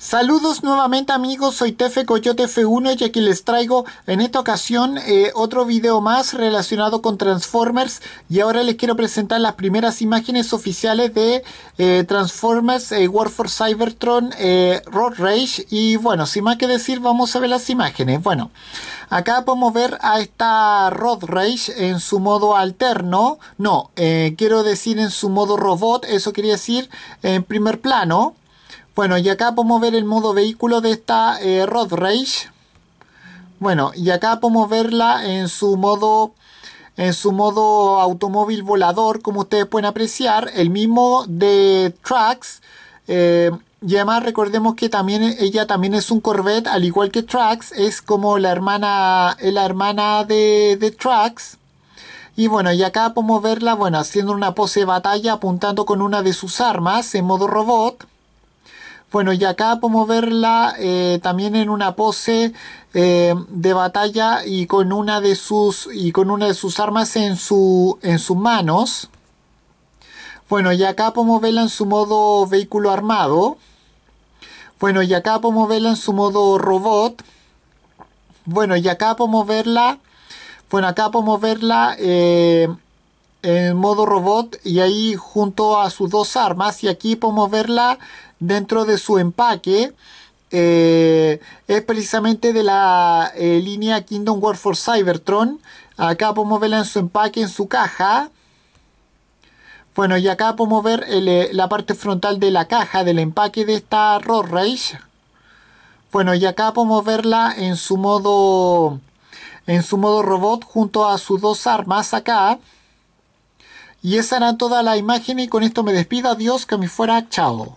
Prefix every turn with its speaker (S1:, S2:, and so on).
S1: Saludos nuevamente amigos, soy Tefe Coyote F1 y aquí les traigo en esta ocasión eh, otro video más relacionado con Transformers y ahora les quiero presentar las primeras imágenes oficiales de eh, Transformers eh, War for Cybertron Road Rage y bueno, sin más que decir vamos a ver las imágenes. Bueno, acá podemos ver a esta Road Rage en su modo alterno, no, quiero decir en su modo robot, eso quería decir en primer plano. Bueno, y acá podemos ver el modo vehículo de esta eh, Road Rage. Bueno, y acá podemos verla en su modo en su modo automóvil volador, como ustedes pueden apreciar, el mismo de Trax. Eh, y además recordemos que también e, ella también es un Corvette, al igual que Trax, es como la hermana, la hermana de, de Trax. Y bueno, y acá podemos verla, bueno, haciendo una pose de batalla, apuntando con una de sus armas en modo robot. Bueno, y acá podemos verla eh, también en una pose eh, de batalla y con una de sus y con una de sus armas en su en sus manos. Bueno, y acá podemos verla en su modo vehículo armado. Bueno, y acá podemos verla en su modo robot. Bueno, y acá podemos verla. Bueno, acá podemos verla eh, en modo robot y ahí junto a sus dos armas. Y aquí podemos verla dentro de su empaque eh, es precisamente de la eh, línea Kingdom War for Cybertron. Acá podemos verla en su empaque, en su caja. Bueno, y acá podemos ver eh, la parte frontal de la caja, del empaque de esta Road Rage. Bueno, y acá podemos verla en su modo en su modo robot junto a sus dos armas acá. Y esa era toda la imagen y con esto me despido. Adiós, que me fuera. Chao.